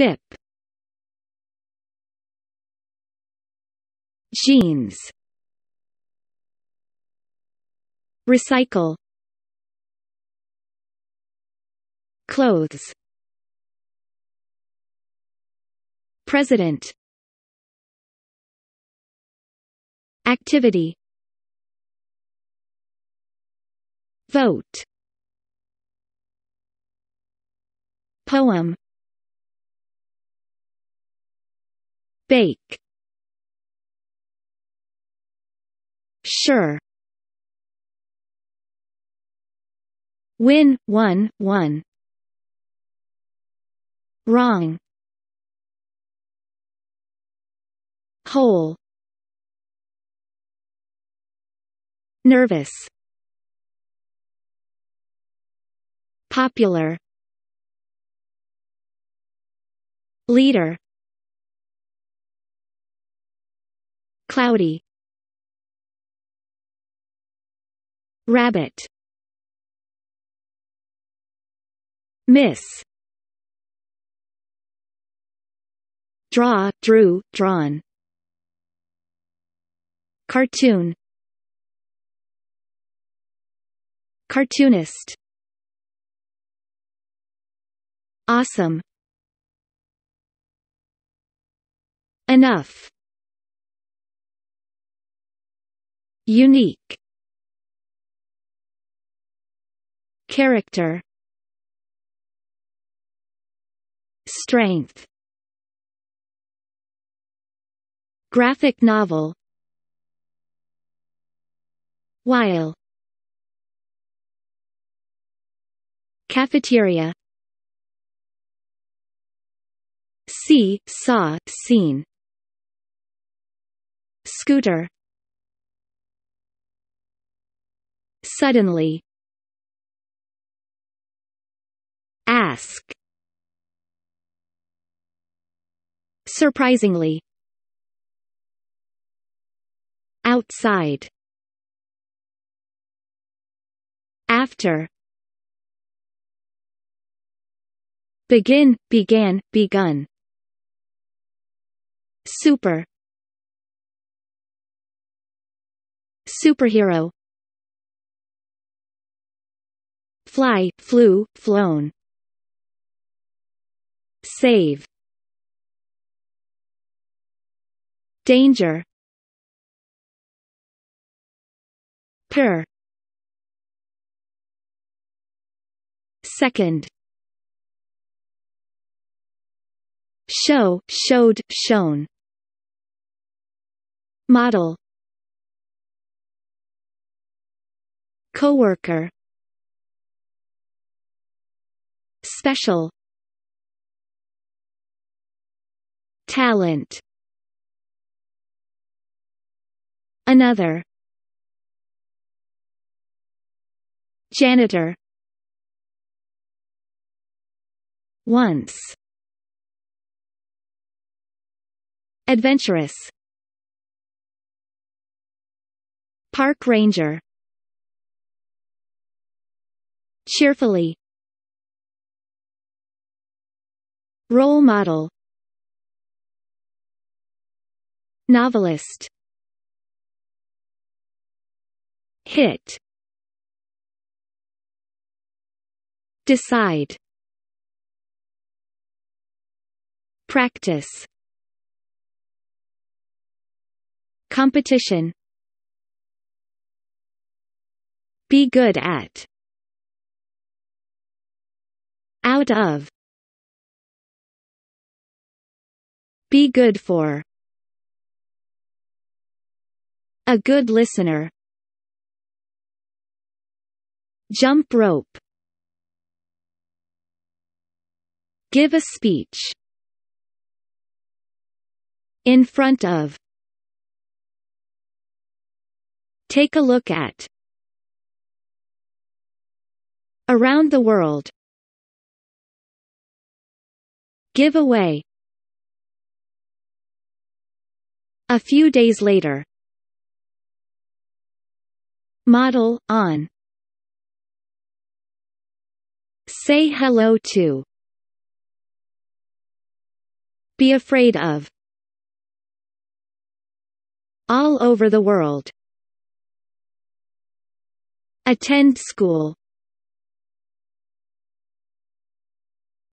Ship. Jeans Recycle Clothes President Activity Vote Poem Bake Sure Win, 1, 1 Wrong Whole Nervous Popular Leader Cloudy Rabbit Miss Draw, drew, drawn Cartoon Cartoonist Awesome Enough Unique Character Strength Graphic novel While Cafeteria See, saw, scene Scooter suddenly ask surprisingly outside after begin began begun super superhero fly, flew, flown save danger per second show showed shown model coworker Special Talent Another Janitor Once Adventurous Park Ranger Cheerfully Role model Novelist Hit Decide Practice Competition Be good at Out of Be good for A good listener Jump rope Give a speech In front of Take a look at Around the world Give away A few days later. Model, on. Say hello to. Be afraid of. All over the world. Attend school.